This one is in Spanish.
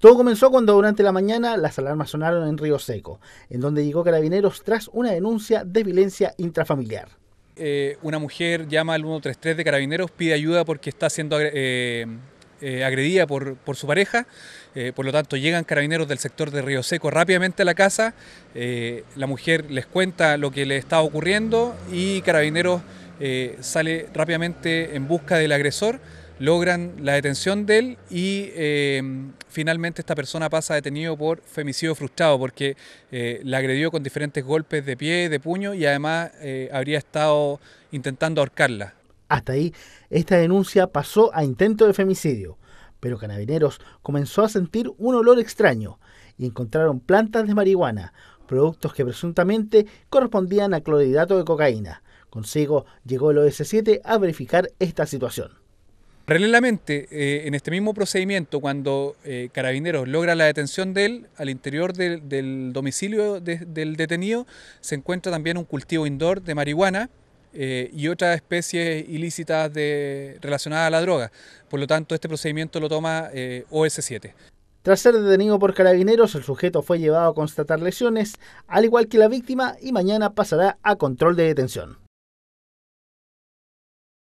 Todo comenzó cuando durante la mañana las alarmas sonaron en Río Seco, en donde llegó Carabineros tras una denuncia de violencia intrafamiliar. Eh, una mujer llama al 133 de Carabineros, pide ayuda porque está siendo eh, eh, agredida por, por, su pareja. por lo tanto, llegan carabineros del sector de Río Seco rápidamente a la casa. la mujer les cuenta lo que le está ocurriendo y Carabineros sale rápidamente en busca del agresor logran la detención de él y eh, finalmente esta persona pasa detenido por femicidio frustrado porque eh, la agredió con diferentes golpes de pie, de puño y además eh, habría estado intentando ahorcarla. Hasta ahí, esta denuncia pasó a intento de femicidio, pero Canabineros comenzó a sentir un olor extraño y encontraron plantas de marihuana, productos que presuntamente correspondían a clorhidrato de cocaína. Consigo llegó el OS7 a verificar esta situación. Paralelamente, eh, en este mismo procedimiento, cuando eh, Carabineros logra la detención de él, al interior del domicilio del detenido se encuentra también un cultivo indoor de marihuana eh, y otras especies ilícitas relacionadas a la droga. Por lo tanto, este procedimiento lo toma OS7. Tras ser detenido por carabineros, el sujeto fue llevado a constatar lesiones, al igual que la víctima, y mañana pasará a control de detención.